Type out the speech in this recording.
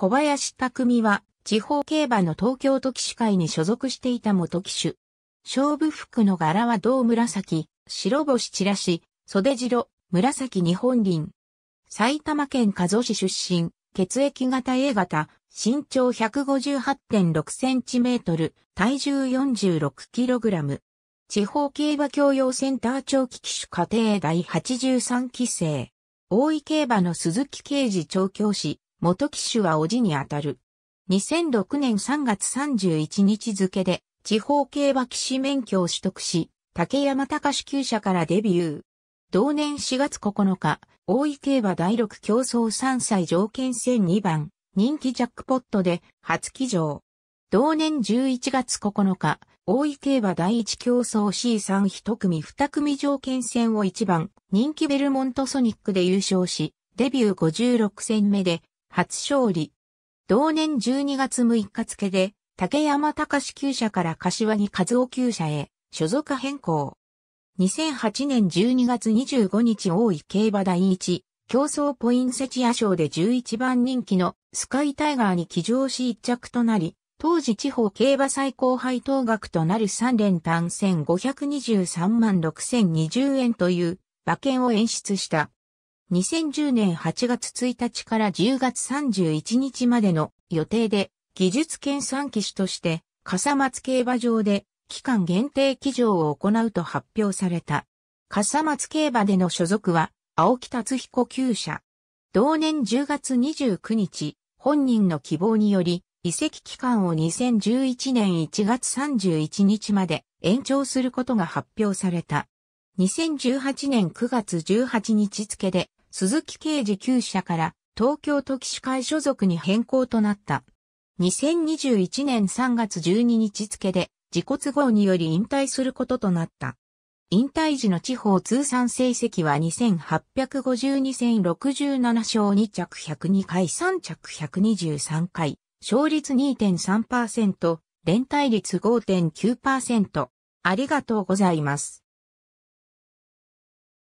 小林匠は、地方競馬の東京都騎手会に所属していた元騎手。勝負服の柄は銅紫、白星チラシ、袖白、紫日本輪。埼玉県加須市出身、血液型 A 型、身長1 5 8 6トル、体重4 6ラム。地方競馬教養センター長期騎手家庭第83期生。大井競馬の鈴木啓治調教師、元騎手はおじにあたる。2006年3月31日付で、地方競馬騎士免許を取得し、竹山隆厩舎からデビュー。同年4月9日、大井競馬第6競争3歳条件戦2番、人気ジャックポットで初騎乗。同年11月9日、大井競馬第1競争 C3 一組二組条件戦を1番、人気ベルモントソニックで優勝し、デビュー56戦目で初勝利。同年12月6日付で、竹山隆厩社から柏木和夫厩社へ、所属変更。2008年12月25日大井競馬第一、競争ポインセチア賞で11番人気のスカイタイガーに騎乗し一着となり、当時地方競馬最高配当額となる3連単1523万6020円という馬券を演出した。2010年8月1日から10月31日までの予定で技術研鑽機種として笠松競馬場で期間限定騎乗を行うと発表された。笠松競馬での所属は青木達彦旧社。同年10月29日、本人の希望により移籍期間を2011年1月31日まで延長することが発表された。2018年9月18日付で鈴木刑事9社から東京都騎士会所属に変更となった。2021年3月12日付で自己都合により引退することとなった。引退時の地方通算成績は2852戦67勝2着102回3着123回、勝率2.3%、連帯率5.9%。ありがとうございます。